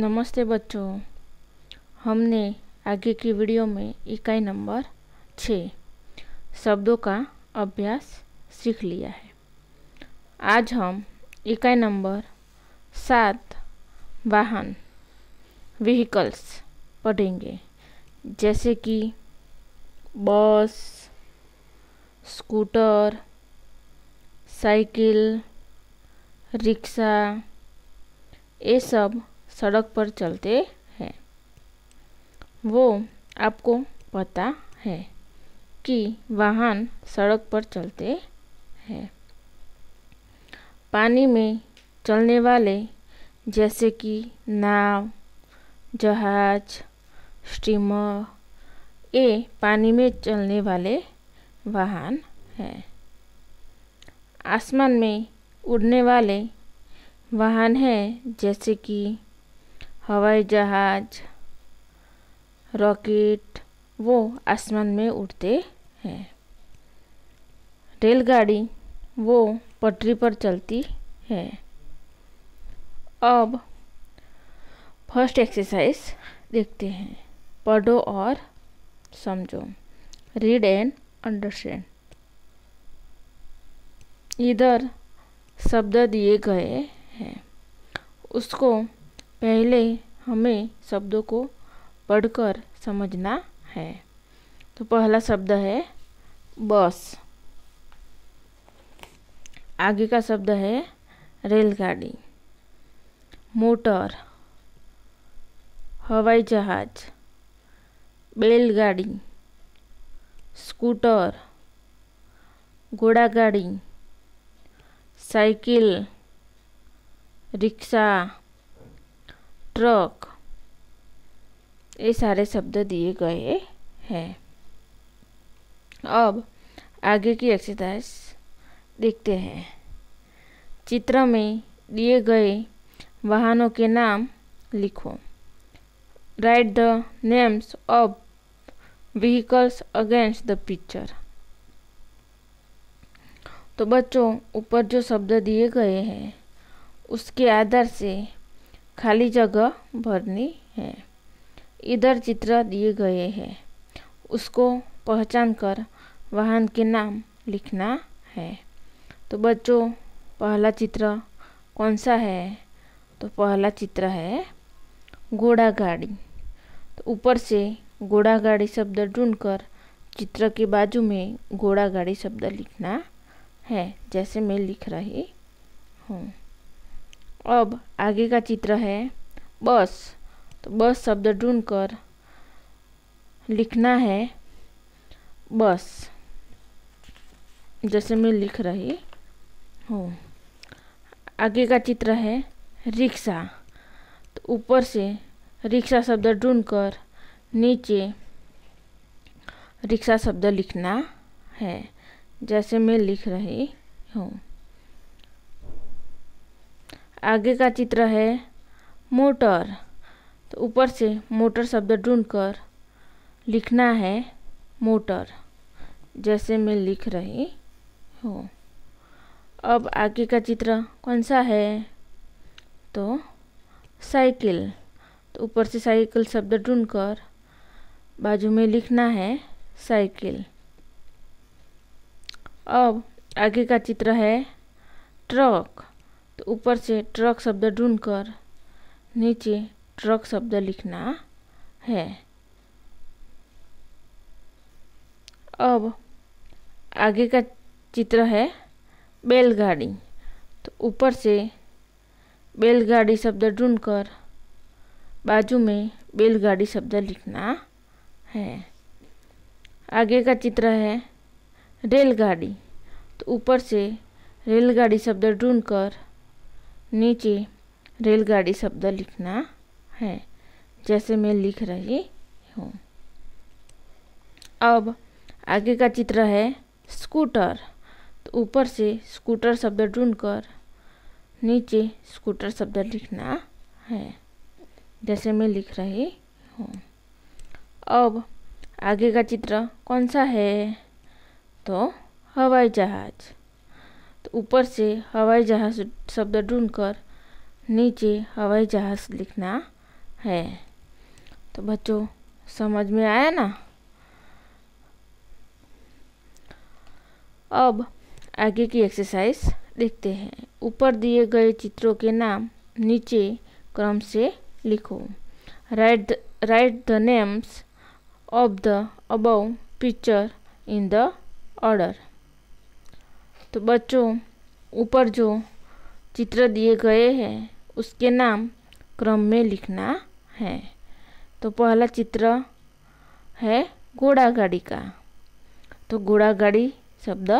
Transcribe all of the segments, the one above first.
नमस्ते बच्चों हमने आगे की वीडियो में इकाई नंबर छ शब्दों का अभ्यास सीख लिया है आज हम इकाई नंबर सात वाहन व्हीकल्स पढ़ेंगे जैसे कि बस स्कूटर साइकिल रिक्शा ये सब सड़क पर चलते हैं वो आपको पता है कि वाहन सड़क पर चलते हैं पानी में चलने वाले जैसे कि नाव जहाज स्टीमर ये पानी में चलने वाले वाहन हैं आसमान में उड़ने वाले वाहन हैं जैसे कि हवाई जहाज रॉकेट वो आसमान में उड़ते हैं रेलगाड़ी वो पटरी पर चलती है अब फर्स्ट एक्सरसाइज देखते हैं पढ़ो और समझो रीड एंड अंडरस्टैंड इधर शब्द दिए गए हैं उसको पहले हमें शब्दों को पढ़कर समझना है तो पहला शब्द है बस आगे का शब्द है रेलगाड़ी मोटर हवाई जहाज बैलगाड़ी स्कूटर घोड़ा गाड़ी साइकिल रिक्शा ट्रक ये सारे शब्द दिए गए हैं अब आगे की एक्सरसाइज देखते हैं चित्र में दिए गए वाहनों के नाम लिखो write the names of vehicles against the picture तो बच्चों ऊपर जो शब्द दिए गए हैं उसके आधार से खाली जगह भरनी है इधर चित्र दिए गए हैं उसको पहचान कर वाहन के नाम लिखना है तो बच्चों पहला चित्र कौन सा है तो पहला चित्र है घोड़ा गाड़ी तो ऊपर से घोड़ा गाड़ी शब्द ढूंढकर चित्र के बाजू में घोड़ा गाड़ी शब्द लिखना है जैसे मैं लिख रही हूँ अब आगे का चित्र है बस तो बस शब्द ढूंढ कर लिखना है बस जैसे मैं लिख रही हूँ आगे का चित्र है रिक्शा तो ऊपर से रिक्शा शब्द ढूंढ कर नीचे रिक्शा शब्द लिखना है जैसे मैं लिख रही हूँ आगे का चित्र है मोटर तो ऊपर से मोटर शब्द ढूंढ कर लिखना है मोटर जैसे मैं लिख रही हूँ अब आगे का चित्र कौन सा है तो साइकिल तो ऊपर से साइकिल शब्द ढूंढ कर बाजू में लिखना है साइकिल अब आगे का चित्र है ट्रक तो ऊपर से ट्रक शब्द ढूंढ कर नीचे ट्रक शब्द लिखना है अब आगे का चित्र है बैलगाड़ी तो ऊपर से बैलगाड़ी शब्द ढूंढ कर बाजू में बैलगाड़ी शब्द लिखना है आगे का चित्र है रेलगाड़ी तो ऊपर से रेलगाड़ी शब्द ढूंढ कर नीचे रेलगाड़ी शब्द लिखना है जैसे मैं लिख रही हूँ अब आगे का चित्र है स्कूटर तो ऊपर से स्कूटर शब्द ढूंढकर नीचे स्कूटर शब्द लिखना है जैसे मैं लिख रही हूँ अब आगे का चित्र कौन सा है तो हवाई जहाज़ ऊपर से हवाई जहाज शब्द ढूंढकर नीचे हवाई जहाज लिखना है तो बच्चों समझ में आया ना अब आगे की एक्सरसाइज देखते हैं ऊपर दिए गए चित्रों के नाम नीचे क्रम से लिखो write write the names of the above picture in the order तो बच्चों ऊपर जो चित्र दिए गए हैं उसके नाम क्रम में लिखना है तो पहला चित्र है घोड़ा गाड़ी का तो घोड़ा गाड़ी शब्द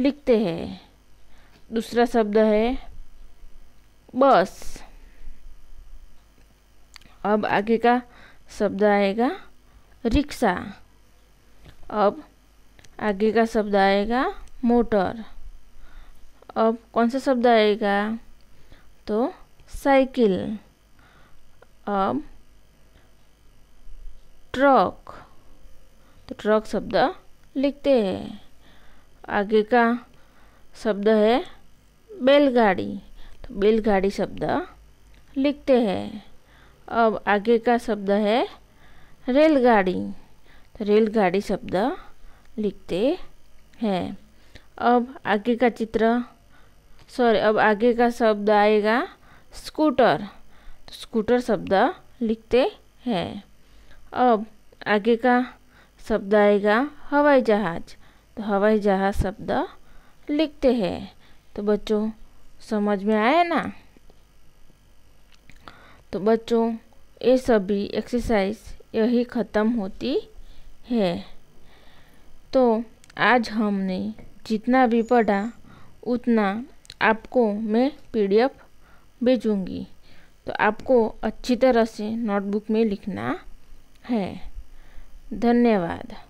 लिखते हैं दूसरा शब्द है बस अब आगे का शब्द आएगा रिक्शा अब आगे का शब्द आएगा मोटर अब कौन सा शब्द आएगा तो साइकिल अब ट्रक तो ट्रक शब्द लिखते हैं आगे का शब्द है बैलगाड़ी तो बैलगाड़ी शब्द लिखते हैं अब आगे का शब्द है रेलगाड़ी तो रेलगाड़ी शब्द लिखते हैं अब आगे का चित्र सॉरी अब आगे का शब्द आएगा स्कूटर तो स्कूटर शब्द लिखते हैं अब आगे का शब्द आएगा हवाई जहाज तो हवाई जहाज शब्द लिखते हैं तो बच्चों समझ में आया ना तो बच्चों ये सभी एक्सरसाइज यही ख़त्म होती है तो आज हमने जितना भी पढ़ा उतना आपको मैं पी डी एफ भेजूँगी तो आपको अच्छी तरह से नोटबुक में लिखना है धन्यवाद